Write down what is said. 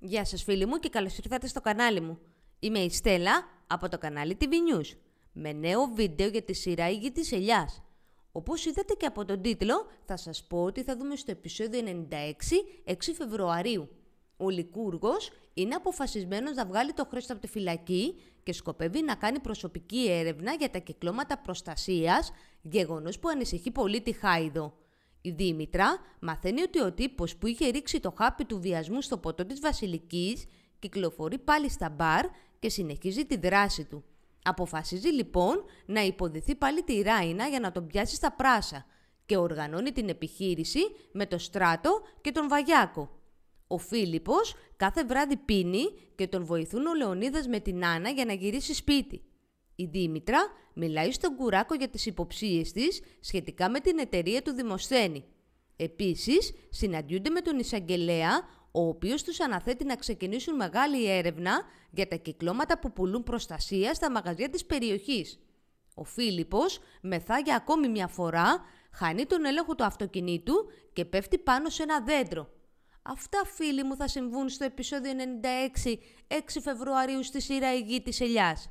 Γεια σας φίλοι μου και καλώς ήρθατε στο κανάλι μου. Είμαι η Στέλλα από το κανάλι TV News με νέο βίντεο για τη σειρά «Η της ελιάς». Όπως είδατε και από τον τίτλο θα σας πω ότι θα δούμε στο επεισόδιο 96 6 Φεβρουαρίου. Ο Λικούργος είναι αποφασισμένος να βγάλει το χρέστο από τη φυλακή και σκοπεύει να κάνει προσωπική έρευνα για τα κυκλώματα προστασίας, γεγονός που ανησυχεί πολύ τη Χάιδο. Η Δήμητρα μαθαίνει ότι ο τύπος που είχε ρίξει το χάπι του βιασμού στο ποτό της Βασιλικής κυκλοφορεί πάλι στα μπαρ και συνεχίζει τη δράση του. Αποφασίζει λοιπόν να υποδηθεί πάλι τη Ράινα για να τον πιάσει στα πράσα και οργανώνει την επιχείρηση με το Στράτο και τον Βαγιάκο. Ο Φίλιππος κάθε βράδυ πίνει και τον βοηθούν ο Λεωνίδας με την Άννα για να γυρίσει σπίτι. Η Δήμητρα μιλάει στον Κουράκο για τις υποψίες της σχετικά με την εταιρεία του Δημοσθένη. Επίσης, συναντιούνται με τον Ισαγγελέα, ο οποίος τους αναθέτει να ξεκινήσουν μεγάλη έρευνα για τα κυκλώματα που πουλούν προστασία στα μαγαζιά της περιοχής. Ο Φίλιππος μεθά για ακόμη μια φορά, χάνει τον έλεγχο του αυτοκινήτου και πέφτει πάνω σε ένα δέντρο. Αυτά φίλοι μου θα συμβούν στο επεισόδιο 96, 6 Φεβρουαρίου στη σειρά Υγή της Ελιάς».